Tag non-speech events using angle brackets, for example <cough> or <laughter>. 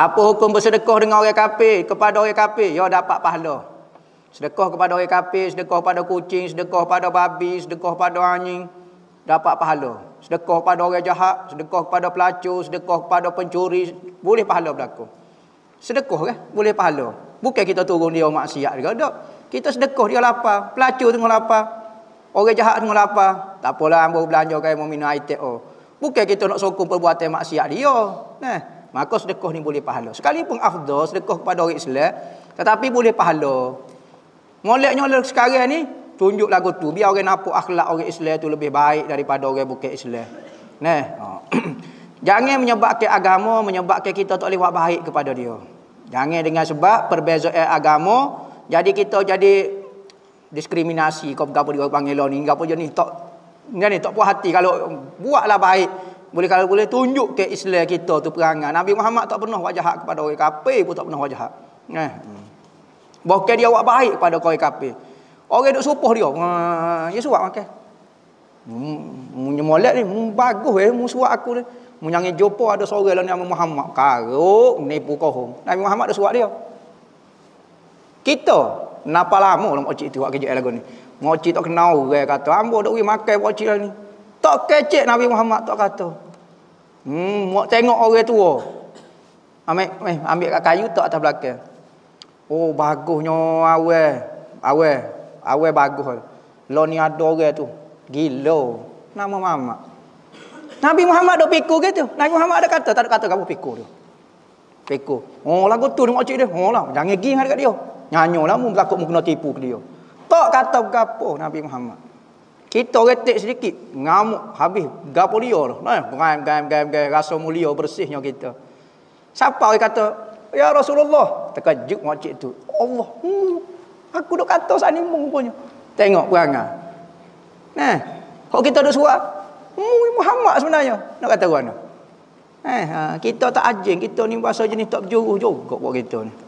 Apa hukum bersedekah dengan orang kafir kepada orang kafir? Ya dapat pahala. Sedekah kepada orang kafir, sedekah pada kucing, sedekah pada babi, sedekah pada anjing dapat pahala. Sedekah pada orang jahat, sedekah kepada pelacur, sedekah kepada pencuri boleh pahala berlaku. Sedekah kan? Boleh pahala. Bukan kita turun dia maksiat juga. Tak. Kita sedekah dia lapar. Pelacur tengah lapar. Orang jahat tengah lapar. Tak apalah. Ambil belanja kain mau minum ITO. Oh. Bukan kita nak sokong perbuatan maksiat dia. Nah. Eh. Maka sedekah ni boleh pahala. Sekalipun afdal sedekah kepada orang Islam, tetapi boleh pahala. Moleknya oleh sekarang ni, tunjuk lagu tu. Biar orang nampak akhlak orang Islam tu lebih baik daripada orang bukan Islam. Nah, ha. <clears throat> Jangan menyebabkan agama, menyebabkan kita tak boleh buat baik kepada dia. Jangan dengan sebab perbezaan agama, jadi kita jadi diskriminasi. Kau bergabung dengan panggilan ni, apa je ni. Tak, ni, tak puas hati kalau buatlah baik boleh kalau boleh tunjuk ke Islam kita tu perangai. Nabi Muhammad tak pernah wajah hak kepada orang kafir pun tak pernah wajah hak. Eh. Bahkan dia awak baik pada orang kafir. Orang duk supah dia. Ha, dia suap makan. Hmm, punya molek ni hmm, bagus eh mu suap aku ni. Mu nyangi jumpa ada seorang lah nama Muhammad. Karuk nipu kohong. Nabi Muhammad dah suap dia. Kita napa lama lah mak cik tu buat kerja lagu ni. Mak cik tak kenal orang kata ambo duk pergi makan mak cik lah ni. Tak kecek Nabi Muhammad tak kata. Hmm, muak tengok orang tua. Ambil, ambil, eh, ambil kat kayu tak atas belakang. Oh, bagusnya awal. Awal. Awal bagus. Lo ni ada orang tu. Gila. Nama Muhammad, Nabi Muhammad dok pikul gitu. Nabi Muhammad ada kata, tak ada kata kamu pikul dia. Pikul. Oh, lagu tu nak cik dia. Oh lah, jangan gi dekat dia. Nyanyolah mu takut mu kena tipu dia. Tak kata gapo Nabi Muhammad. Kita retik sedikit, ngamuk habis gapo dia tu. Nah, gam gam gam gam rasa mulia bersihnya kita. Siapa orang kata, "Ya Rasulullah." Terkejut makcik tu. Allah. Hmm, aku dok kata sat ni rupanya. Tengok perangai. Nah, kalau kita dok surat? Hmm, Muhammad sebenarnya. Nak kata mana? Eh, ha, kita tak ajin, kita ni bahasa jenis tak berjuruh juga buat kita ni.